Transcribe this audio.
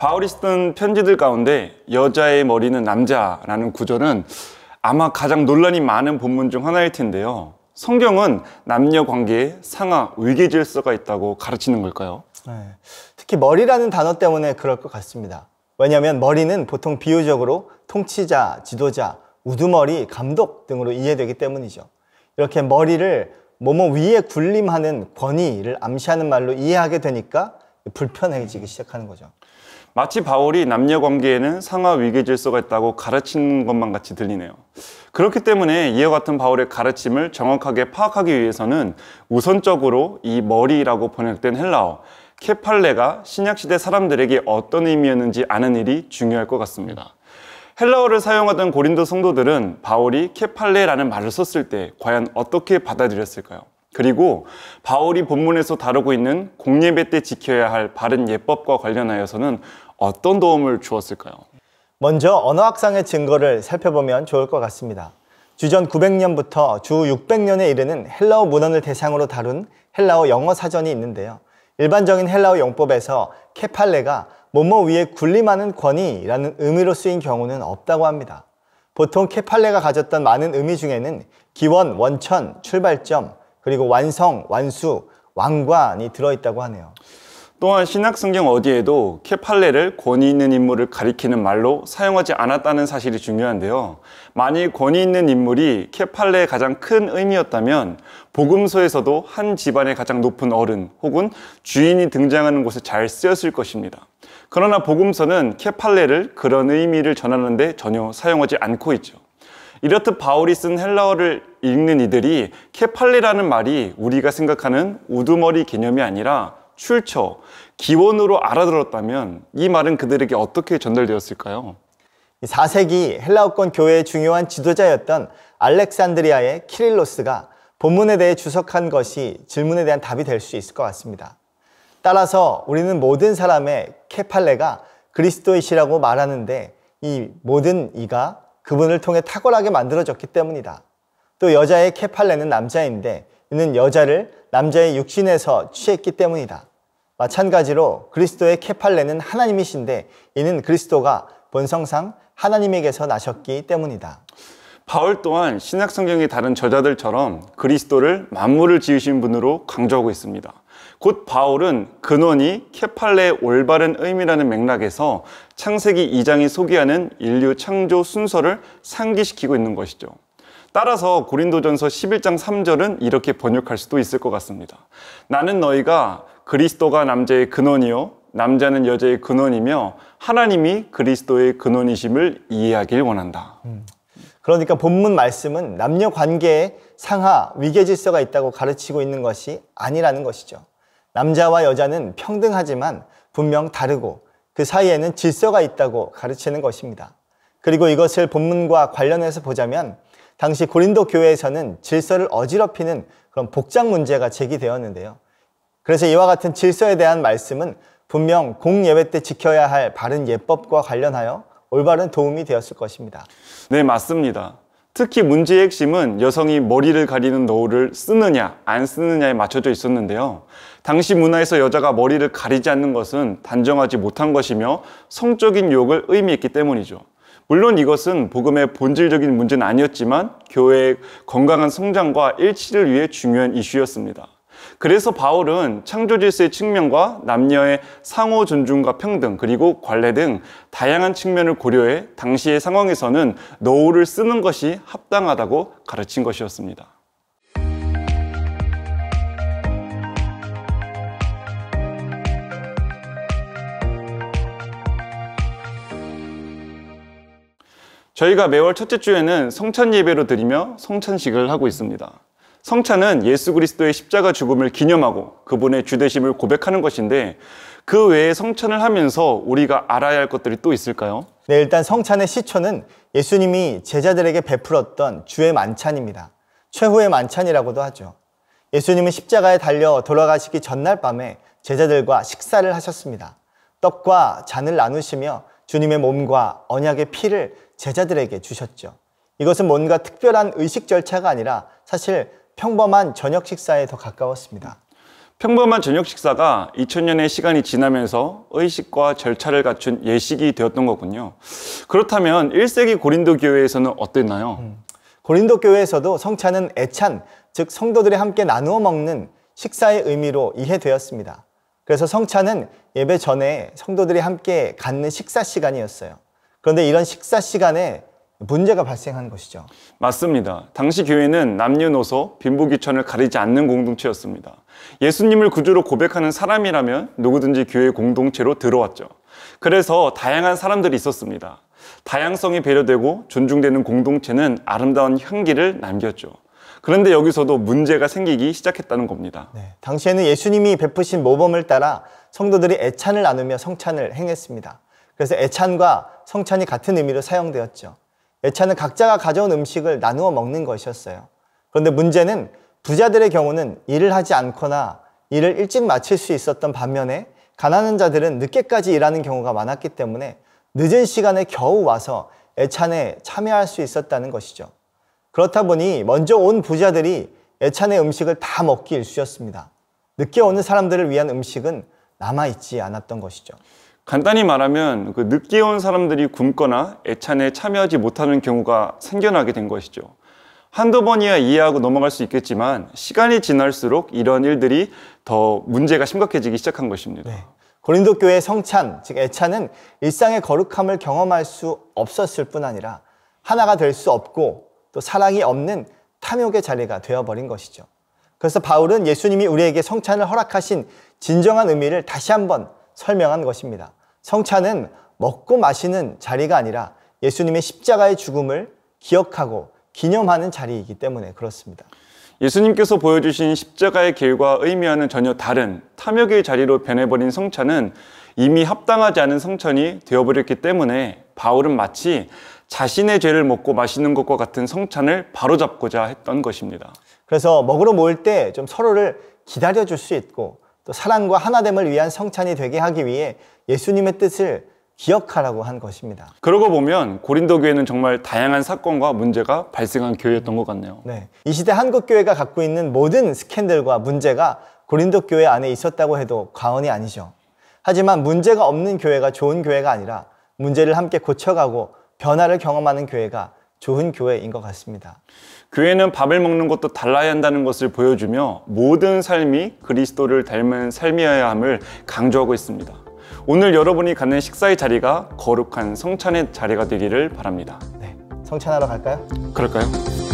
바울이 쓰던 편지들 가운데 여자의 머리는 남자라는 구절은 아마 가장 논란이 많은 본문 중 하나일 텐데요. 성경은 남녀 관계에 상하 의계질서가 있다고 가르치는 걸까요? 네. 특히 머리라는 단어 때문에 그럴 것 같습니다. 왜냐하면 머리는 보통 비유적으로 통치자, 지도자, 우두머리, 감독 등으로 이해되기 때문이죠. 이렇게 머리를 몸의 위에 군림하는 권위를 암시하는 말로 이해하게 되니까 불편해지기 시작하는 거죠. 마치 바울이 남녀 관계에는 상하 위계 질서가 있다고 가르치는 것만 같이 들리네요. 그렇기 때문에 이와 같은 바울의 가르침을 정확하게 파악하기 위해서는 우선적으로 이 머리라고 번역된 헬라어 케팔레가 신약시대 사람들에게 어떤 의미였는지 아는 일이 중요할 것 같습니다. 헬라어를 사용하던 고린도 성도들은 바울이 케팔레라는 말을 썼을 때 과연 어떻게 받아들였을까요? 그리고 바울이 본문에서 다루고 있는 공예배 때 지켜야 할 바른 예법과 관련하여서는 어떤 도움을 주었을까요? 먼저 언어학상의 증거를 살펴보면 좋을 것 같습니다. 주전 900년부터 주 600년에 이르는 헬라어 문헌을 대상으로 다룬 헬라어 영어 사전이 있는데요. 일반적인 헬라어 용법에서 케팔레가 뭐뭐 위에 군림하는 권위라는 의미로 쓰인 경우는 없다고 합니다. 보통 케팔레가 가졌던 많은 의미 중에는 기원, 원천, 출발점, 그리고 완성, 완수, 왕관이 들어있다고 하네요. 또한 신약 성경 어디에도 케팔레를 권위 있는 인물을 가리키는 말로 사용하지 않았다는 사실이 중요한데요. 만일 권위 있는 인물이 케팔레의 가장 큰 의미였다면 복음서에서도 한 집안의 가장 높은 어른 혹은 주인이 등장하는 곳에 잘 쓰였을 것입니다. 그러나 복음서는 케팔레를 그런 의미를 전하는데 전혀 사용하지 않고 있죠. 이렇듯 바울이 쓴 헬라어를 읽는 이들이 케팔레라는 말이 우리가 생각하는 우두머리 개념이 아니라 출처, 기원으로 알아들었다면 이 말은 그들에게 어떻게 전달되었을까요? 4세기 헬라어권 교회의 중요한 지도자였던 알렉산드리아의 키릴로스가 본문에 대해 주석한 것이 질문에 대한 답이 될 수 있을 것 같습니다. 따라서 우리는 모든 사람의 케팔레가 그리스도이시라고 말하는데 이 모든 이가 그분을 통해 탁월하게 만들어졌기 때문이다. 또 여자의 케팔레는 남자인데 이는 여자를 남자의 육신에서 취했기 때문이다. 마찬가지로 그리스도의 케팔레는 하나님이신데 이는 그리스도가 본성상 하나님에게서 나셨기 때문이다. 바울 또한 신약 성경의 다른 저자들처럼 그리스도를 만물을 지으신 분으로 강조하고 있습니다. 곧 바울은 근원이 케팔레의 올바른 의미라는 맥락에서 창세기 2장이 소개하는 인류 창조 순서를 상기시키고 있는 것이죠. 따라서 고린도전서 11장 3절은 이렇게 번역할 수도 있을 것 같습니다. 나는 너희가 그리스도가 남자의 근원이요 남자는 여자의 근원이며 하나님이 그리스도의 근원이심을 이해하길 원한다. 음. 그러니까 본문 말씀은 남녀 관계에 상하 위계 질서가 있다고 가르치고 있는 것이 아니라는 것이죠. 남자와 여자는 평등하지만 분명 다르고 그 사이에는 질서가 있다고 가르치는 것입니다. 그리고 이것을 본문과 관련해서 보자면 당시 고린도 교회에서는 질서를 어지럽히는 그런 복장 문제가 제기되었는데요. 그래서 이와 같은 질서에 대한 말씀은 분명 공예배 때 지켜야 할 바른 예법과 관련하여 올바른 도움이 되었을 것입니다. 네, 맞습니다. 특히 문제의 핵심은 여성이 머리를 가리는 노을을 쓰느냐 안 쓰느냐에 맞춰져 있었는데요. 당시 문화에서 여자가 머리를 가리지 않는 것은 단정하지 못한 것이며 성적인 욕을 의미했기 때문이죠. 물론 이것은 복음의 본질적인 문제는 아니었지만 교회의 건강한 성장과 일치를 위해 중요한 이슈였습니다. 그래서 바울은 창조 질서의 측면과 남녀의 상호 존중과 평등 그리고 관례 등 다양한 측면을 고려해 당시의 상황에서는 노후를 쓰는 것이 합당하다고 가르친 것이었습니다. 저희가 매월 첫째 주에는 성찬 예배로 드리며 성찬식을 하고 있습니다. 성찬은 예수 그리스도의 십자가 죽음을 기념하고 그분의 주되심을 고백하는 것인데 그 외에 성찬을 하면서 우리가 알아야 할 것들이 또 있을까요? 네, 일단 성찬의 시초는 예수님이 제자들에게 베풀었던 주의 만찬입니다. 최후의 만찬이라고도 하죠. 예수님은 십자가에 달려 돌아가시기 전날 밤에 제자들과 식사를 하셨습니다. 떡과 잔을 나누시며 주님의 몸과 언약의 피를 제자들에게 주셨죠. 이것은 뭔가 특별한 의식 절차가 아니라 사실 평범한 저녁 식사에 더 가까웠습니다. 평범한 저녁 식사가 2000년의 시간이 지나면서 의식과 절차를 갖춘 예식이 되었던 거군요. 그렇다면 1세기 고린도 교회에서는 어땠나요? 음, 고린도 교회에서도 성찬은 애찬, 즉 성도들이 함께 나누어 먹는 식사의 의미로 이해되었습니다. 그래서 성찬은 예배 전에 성도들이 함께 갖는 식사 시간이었어요. 그런데 이런 식사 시간에 문제가 발생한 것이죠. 맞습니다. 당시 교회는 남녀노소, 빈부귀천을 가리지 않는 공동체였습니다. 예수님을 구주로 고백하는 사람이라면 누구든지 교회 공동체로 들어왔죠. 그래서 다양한 사람들이 있었습니다. 다양성이 배려되고 존중되는 공동체는 아름다운 향기를 남겼죠. 그런데 여기서도 문제가 생기기 시작했다는 겁니다. 네, 당시에는 예수님이 베푸신 모범을 따라 성도들이 애찬을 나누며 성찬을 행했습니다. 그래서 애찬과 성찬이 같은 의미로 사용되었죠. 애찬은 각자가 가져온 음식을 나누어 먹는 것이었어요. 그런데 문제는 부자들의 경우는 일을 하지 않거나 일을 일찍 마칠 수 있었던 반면에 가난한 자들은 늦게까지 일하는 경우가 많았기 때문에 늦은 시간에 겨우 와서 애찬에 참여할 수 있었다는 것이죠. 그렇다 보니 먼저 온 부자들이 애찬의 음식을 다 먹기 일쑤였습니다. 늦게 오는 사람들을 위한 음식은 남아있지 않았던 것이죠. 간단히 말하면 그 늦게 온 사람들이 굶거나 애찬에 참여하지 못하는 경우가 생겨나게 된 것이죠. 한두 번이야 이해하고 넘어갈 수 있겠지만 시간이 지날수록 이런 일들이 더 문제가 심각해지기 시작한 것입니다. 네. 고린도 교회의 성찬, 즉 애찬은 일상의 거룩함을 경험할 수 없었을 뿐 아니라 하나가 될 수 없고 또 사랑이 없는 탐욕의 자리가 되어버린 것이죠. 그래서 바울은 예수님이 우리에게 성찬을 허락하신 진정한 의미를 다시 한번 설명한 것입니다. 성찬은 먹고 마시는 자리가 아니라 예수님의 십자가의 죽음을 기억하고 기념하는 자리이기 때문에 그렇습니다. 예수님께서 보여주신 십자가의 길과 의미와는 전혀 다른 탐욕의 자리로 변해버린 성찬은 이미 합당하지 않은 성찬이 되어버렸기 때문에 바울은 마치 자신의 죄를 먹고 마시는 것과 같은 성찬을 바로잡고자 했던 것입니다. 그래서 먹으러 모일 때 좀 서로를 기다려줄 수 있고 또 사랑과 하나됨을 위한 성찬이 되게 하기 위해 예수님의 뜻을 기억하라고 한 것입니다. 그러고 보면 고린도 교회는 정말 다양한 사건과 문제가 발생한 교회였던 것 같네요. 네. 이 시대 한국 교회가 갖고 있는 모든 스캔들과 문제가 고린도 교회 안에 있었다고 해도 과언이 아니죠. 하지만 문제가 없는 교회가 좋은 교회가 아니라 문제를 함께 고쳐가고 변화를 경험하는 교회가 좋은 교회인 것 같습니다. 교회는 밥을 먹는 것도 달라야 한다는 것을 보여주며 모든 삶이 그리스도를 닮은 삶이어야 함을 강조하고 있습니다. 오늘 여러분이 갖는 식사의 자리가 거룩한 성찬의 자리가 되기를 바랍니다. 네, 성찬하러 갈까요? 그럴까요?